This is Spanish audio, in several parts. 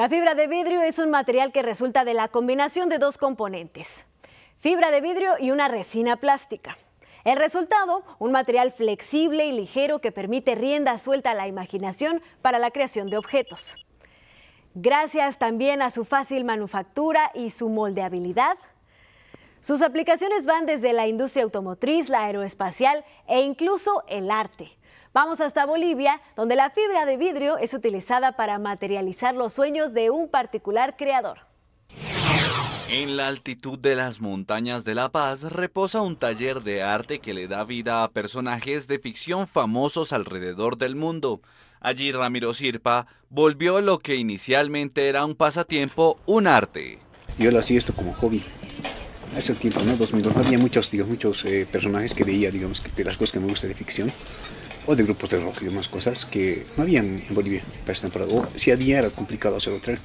La fibra de vidrio es un material que resulta de la combinación de dos componentes, fibra de vidrio y una resina plástica. El resultado, un material flexible y ligero que permite rienda suelta a la imaginación para la creación de objetos. Gracias también a su fácil manufactura y su moldeabilidad, sus aplicaciones van desde la industria automotriz, la aeroespacial e incluso el arte. Vamos hasta Bolivia, donde la fibra de vidrio es utilizada para materializar los sueños de un particular creador. En la altitud de las montañas de La Paz reposa un taller de arte que le da vida a personajes de ficción famosos alrededor del mundo. Allí Ramiro Sirpa volvió lo que inicialmente era un pasatiempo, un arte. Yo lo hacía esto como hobby. Hace el tiempo, ¿no? 2002, había muchos, muchos eh, personajes que veía, digamos, que, de las cosas que me gusta de ficción o de grupos de rojo y demás cosas que no habían en Bolivia O si había, era complicado hacer otra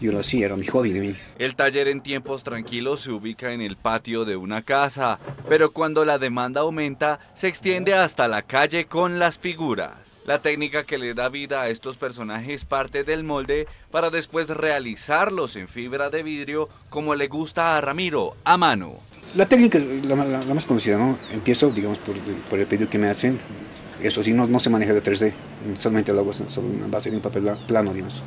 Yo ahora sí, era mi hobby de mí. El taller en tiempos tranquilos se ubica en el patio de una casa, pero cuando la demanda aumenta, se extiende hasta la calle con las figuras. La técnica que le da vida a estos personajes parte del molde para después realizarlos en fibra de vidrio como le gusta a Ramiro, a mano. La técnica, la, más conocida, ¿no? Empiezo, digamos, por el pedido que me hacen, eso sí, no, se maneja de 3D, solamente lo hago una base de un papel plano, digamos,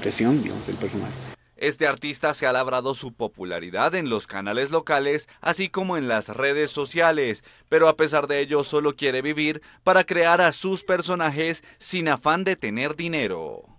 presión, digamos, del personaje. Este artista se ha labrado su popularidad en los canales locales, así como en las redes sociales, pero a pesar de ello solo quiere vivir para crear a sus personajes sin afán de tener dinero.